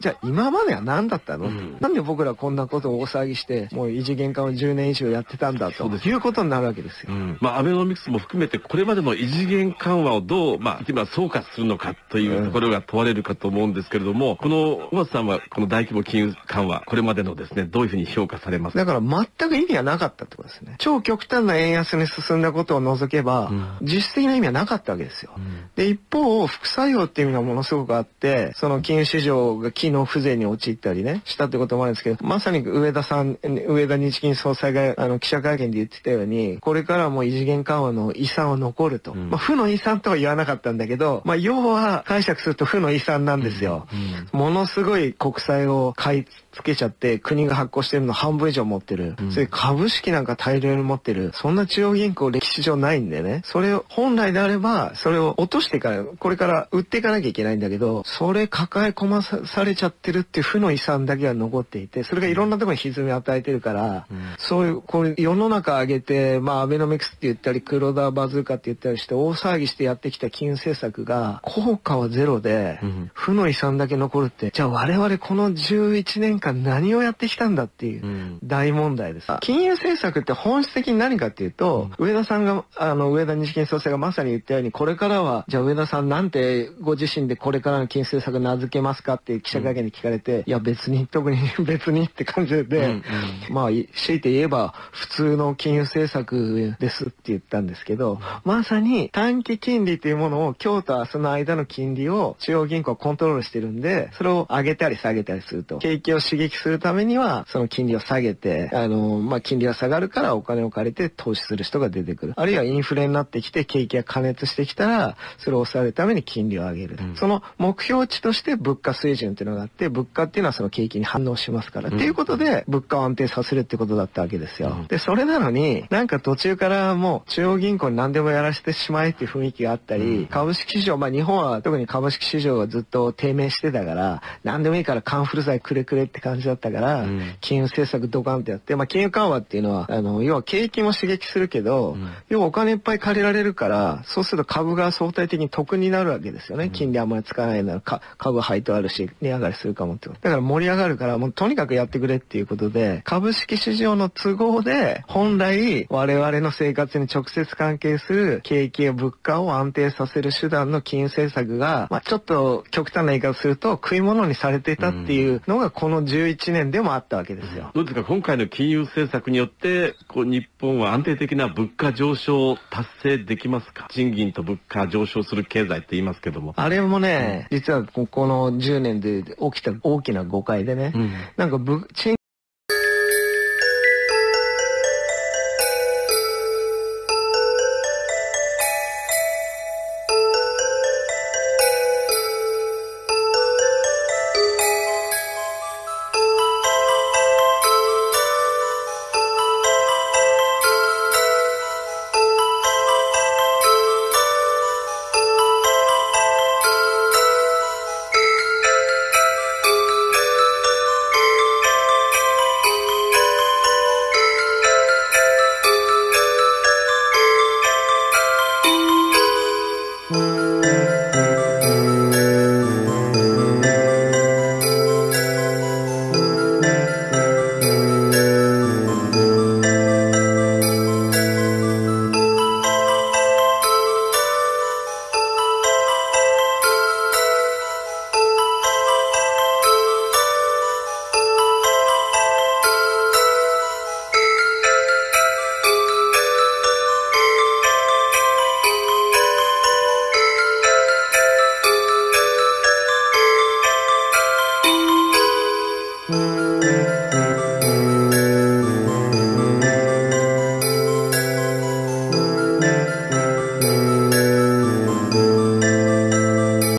じゃあ今までは何だったの、うん、なんで僕らこんなことを大騒ぎして、もう異次元化を10年以上やってたんだということになるわけですよ。うん、まあアベノミクスも含めて、これまでの異次元緩和をどう、まあ、今総括するのかというところが問われるかと思うんですけれども、この、小松さんはこの大規模金融緩和、これまでのですね、どういうふうに評価されますだから全く意味がなかったってことですね。超極端な円安に進んだことを除けば、実質的な意味はなかったわけですよ。で、一方、副作用っていうのがものすごくあって、その金融市場が金機能不全に陥ったりね、したってこともあるんですけど、まさに上田さん、上田日銀総裁があの記者会見で言ってたように、これからも異次元緩和の遺産は残ると。うん、まあ、負の遺産とは言わなかったんだけど、まあ、要は解釈すると負の遺産なんですよ。うんうん、ものすごい国債を買い付けちゃって、国が発行してるの半分以上持ってる。それ株式なんか大量に持ってる。そんな中央銀行歴史上ないんでね。それを、本来であれば、それを落としてから、これから売っていかなきゃいけないんだけど、それ抱え込まされちゃってるっていう負の遺産だけは残っていて、それがいろんなところに歪みを与えてるから、うん、そういう、こう世の中上げて、まあ、アベノミクスって言ったり、黒田バズーカって言ったりして、大騒ぎしてやってきた金融政策が、効果はゼロで、負の遺産だけ残るって、じゃあ我々この11年間何をやってきたんだっていう大問題です。金融政策って本質的に何かっていうと、上田さんが、あの、上田日銀総裁がまさに言ったように、これからは、じゃあ上田さんなんてご自身でこれからの金融政策名付けますかっていう記者だけに聞かれて、いや別に、特に別にって感じで、まあ、強いて言えば普通の金融政策ですって言ったんですけど、まさに短期金利というものを今日と明日の間の金利を中央銀行はコントロールしてるんで、それを上げたり下げたりすると。景気を刺激するためには、その金利を下げて、あの、まあ、金利が下がるからお金を借りて投資する人が出てくる。あるいはインフレになってきて景気が過熱してきたら、それを抑えるために金利を上げる。うん、その目標値として物価水準っていうのがあって、物価っていうのはその景気に反応しますから、うん、っていうことで、物価を安定させるってことだったわけですよ。うん、で、それなのに、なんか途中からもう中央銀行に何でもやらせてしまえっていう雰囲気があったり、うん、株式市場、まあ日本は特に株式市場がずっと低迷してたから、何でもいいからカンフル剤くれくれって感じだったから、うん、金融政策ドカンってやって、まあ金融緩和っていうのは、あの、要は景気も刺激するけど、要はお金いっぱい借りられるから、そうすると株が相対的に得になるわけですよね。金利あんまり使わないなら、株配当あるし、値上がりするかもってこと。だから盛り上がるから、もうとにかくやってくれっていうことで、株式市場の都合で、本来我々の生活に直接関係する景気や物価を安定させる手段の金融政策が、まあ、ちょっと極端な言い方すると食い物にされていたっていうのがこの11年でもあったわけですよ。うん、どうですか、今回の金融政策によって、こう日本は安定的な物価上昇を達成できますか賃金と物価上昇する経済って言いますけども。あれもね、うん、実はここの10年で起きた大きな誤解でね、うん、なんか部、